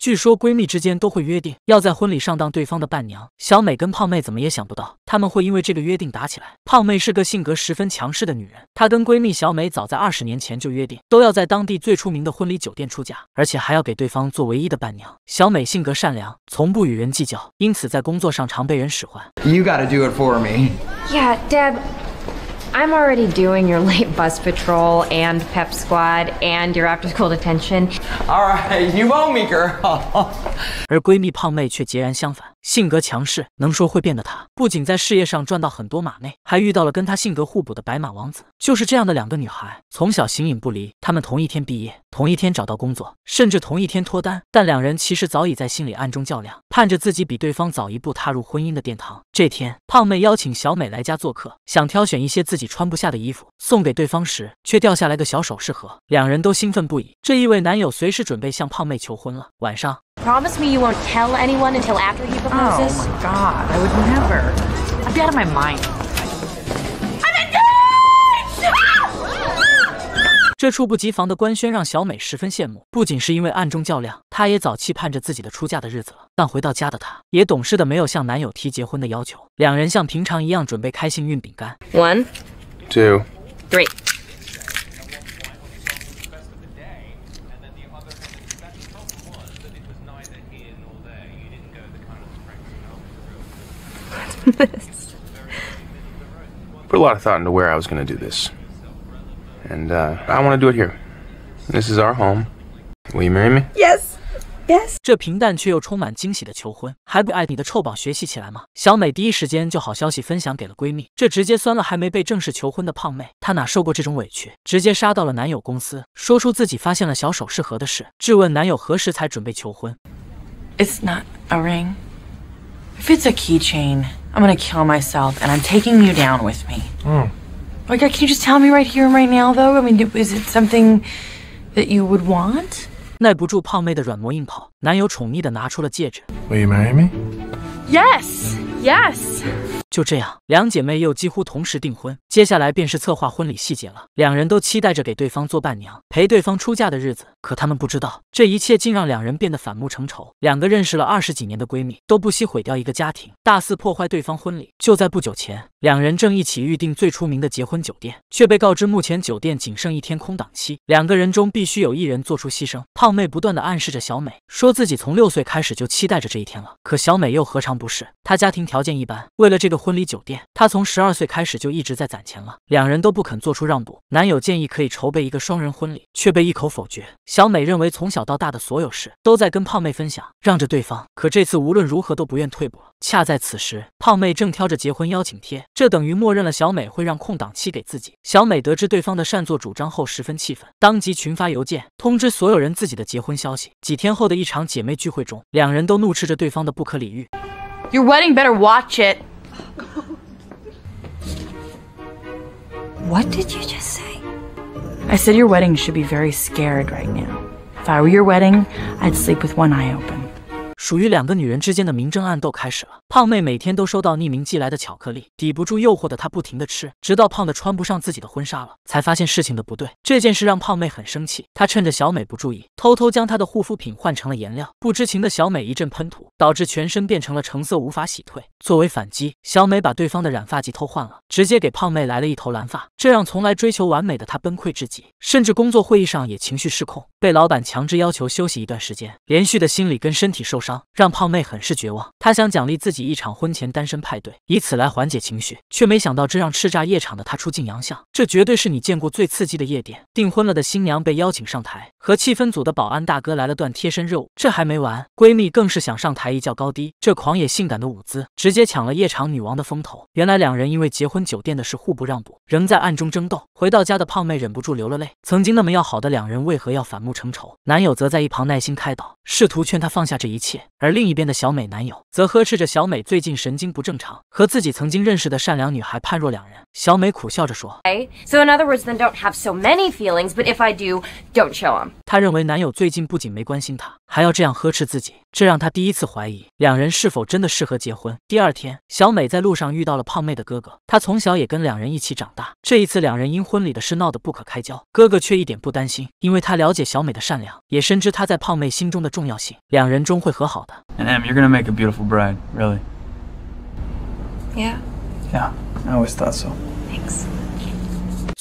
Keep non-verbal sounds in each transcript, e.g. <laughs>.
据说闺蜜之间都会约定要在婚礼上当对方的伴娘。小美跟胖妹怎么也想不到，他们会因为这个约定打起来。胖妹是个性格十分强势的女人，她跟闺蜜小美早在二十年前就约定，都要在当地最出名的婚礼酒店出嫁，而且还要给对方做唯一的伴娘。小美性格善良，从不与人计较，因此在工作上常被人使唤。I'm already doing your <laughs> late bus patrol and pep squad and your after school detention. All right, you owe me, girl. <laughs> 而闺蜜胖妹却截然相反，性格强势、能说会变的她，不仅在事业上赚到很多马内，还遇到了跟她性格互补的白马王子。就是这样的两个女孩，从小形影不离。她们同一天毕业，同一天找到工作，甚至同一天脱单。但两人其实早已在心里暗中较量，盼着自己比对方早一步踏入婚姻的殿堂。这天，胖妹邀请小美来家做客，想挑选一些自己穿不下的衣服送给对方时，却掉下来个小首饰盒。两人都兴奋不已，这意味男友随时准备向胖妹求婚了。晚上。Promise me you won't tell anyone until after he proposes. Oh my god, I would never. I'd be out of my mind. I'm engaged! 这猝不及防的官宣让小美十分羡慕，不仅是因为暗中较量，她也早期盼着自己的出嫁的日子了。但回到家的她，也懂事的没有向男友提结婚的要求。两人像平常一样准备开幸运饼干。One, two, three. this. Put a lot of thought into where I was going to do this. And uh, I want to do it here. This is our home. Will you marry me? Yes. Yes. 这平淡却又充满惊喜的求婚，还不爱你的臭榜学习起来吗？小美第一时间就好消息分享给了闺蜜，这直接酸了还没被正式求婚的胖妹，她哪受过这种委屈，直接杀到了男友公司，说出自己发现了小首饰盒的事，质问男友何时才准备求婚。It's not a ring. If it's a keychain. I'm gonna kill myself and I'm taking you down with me. Hmm. Like, Oh can you just tell me right here and right now though? I mean, is it something that you would want? 耐不住胖妹的软磨硬泡，男友宠溺的拿出了戒指。Will you marry me? Yes, yes. 就这样，两姐妹又几乎同时订婚，接下来便是策划婚礼细节了。两人都期待着给对方做伴娘，陪对方出嫁的日子。可她们不知道，这一切竟让两人变得反目成仇。两个认识了二十几年的闺蜜，都不惜毁掉一个家庭，大肆破坏对方婚礼。就在不久前，两人正一起预定最出名的结婚酒店，却被告知目前酒店仅剩一天空档期，两个人中必须有一人做出牺牲。胖妹不断的暗示着小美，说自己从六岁开始就期待着这一天了。可小美又何尝不是？她家庭条件一般，为了这个。婚礼酒店，她从十二岁开始就一直在攒钱了。两人都不肯做出让步，男友建议可以筹备一个双人婚礼，却被一口否决。小美认为从小到大的所有事都在跟胖妹分享，让着对方。可这次无论如何都不愿退步恰在此时，胖妹正挑着结婚邀请贴，这等于默认了小美会让空档期给自己。小美得知对方的擅作主张后十分气愤，当即群发邮件通知所有人自己的结婚消息。几天后的一场姐妹聚会中，两人都怒斥着对方的不可理喻。What did you just say? I said your wedding should be very scared right now. If I were your wedding, I'd sleep with one eye open. 属于两个女人之间的明争暗斗开始了。胖妹每天都收到匿名寄来的巧克力，抵不住诱惑的她不停的吃，直到胖的穿不上自己的婚纱了，才发现事情的不对。这件事让胖妹很生气，她趁着小美不注意，偷偷将她的护肤品换成了颜料。不知情的小美一阵喷涂，导致全身变成了橙色，无法洗退。作为反击，小美把对方的染发剂偷换了，直接给胖妹来了一头蓝发。这让从来追求完美的她崩溃至极，甚至工作会议上也情绪失控，被老板强制要求休息一段时间，连续的心理跟身体受伤。让胖妹很是绝望，她想奖励自己一场婚前单身派对，以此来缓解情绪，却没想到这让叱咤夜场的她出尽洋相。这绝对是你见过最刺激的夜店。订婚了的新娘被邀请上台，和气氛组的保安大哥来了段贴身热舞。这还没完，闺蜜更是想上台一较高低。这狂野性感的舞姿，直接抢了夜场女王的风头。原来两人因为结婚酒店的事互不让步，仍在暗中争斗。回到家的胖妹忍不住流了泪，曾经那么要好的两人，为何要反目成仇？男友则在一旁耐心开导，试图劝她放下这一切。而另一边的小美男友则呵斥着小美最近神经不正常，和自己曾经认识的善良女孩判若两人。小美苦笑着说。have many s words, so feelings, show o other don't do, don't in if I then but them。”她认为男友最近不仅没关心她，还要这样呵斥自己，这让她第一次怀疑两人是否真的适合结婚。第二天，小美在路上遇到了胖妹的哥哥，她从小也跟两人一起长大。这一次两人因婚礼的事闹得不可开交，哥哥却一点不担心，因为他了解小美的善良，也深知她在胖妹心中的重要性，两人终会和。好的。And Em, you're gonna make a beautiful bride, really. Yeah. Yeah, I always thought so. Thanks.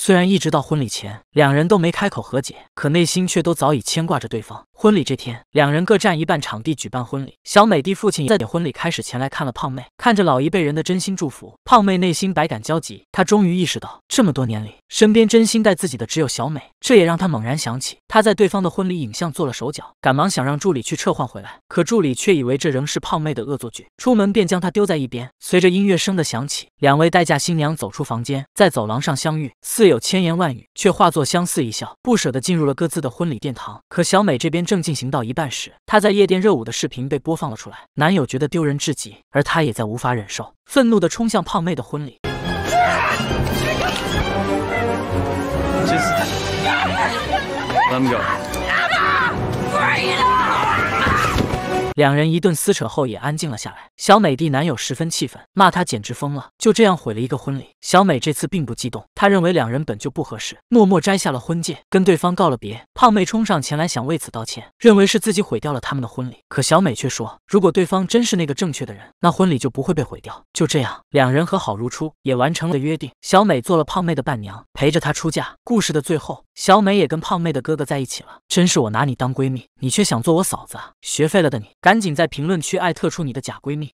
虽然一直到婚礼前，两人都没开口和解，可内心却都早已牵挂着对方。婚礼这天，两人各占一半场地举办婚礼。小美的父亲在点婚礼开始前来看了胖妹，看着老一辈人的真心祝福，胖妹内心百感交集。她终于意识到，这么多年里，身边真心待自己的只有小美。这也让她猛然想起，她在对方的婚礼影像做了手脚，赶忙想让助理去撤换回来。可助理却以为这仍是胖妹的恶作剧，出门便将她丢在一边。随着音乐声的响起，两位待嫁新娘走出房间，在走廊上相遇。四。有千言万语，却化作相似一笑，不舍得进入了各自的婚礼殿堂。可小美这边正进行到一半时，她在夜店热舞的视频被播放了出来，男友觉得丢人至极，而她也在无法忍受，愤怒地冲向胖妹的婚礼。两人一顿撕扯后也安静了下来。小美的男友十分气愤，骂她简直疯了，就这样毁了一个婚礼。小美这次并不激动，她认为两人本就不合适，默默摘下了婚戒，跟对方告了别。胖妹冲上前来想为此道歉，认为是自己毁掉了他们的婚礼。可小美却说，如果对方真是那个正确的人，那婚礼就不会被毁掉。就这样，两人和好如初，也完成了约定。小美做了胖妹的伴娘，陪着她出嫁。故事的最后，小美也跟胖妹的哥哥在一起了。真是我拿你当闺蜜，你却想做我嫂子，啊！学废了的你。赶紧在评论区艾特出你的假闺蜜！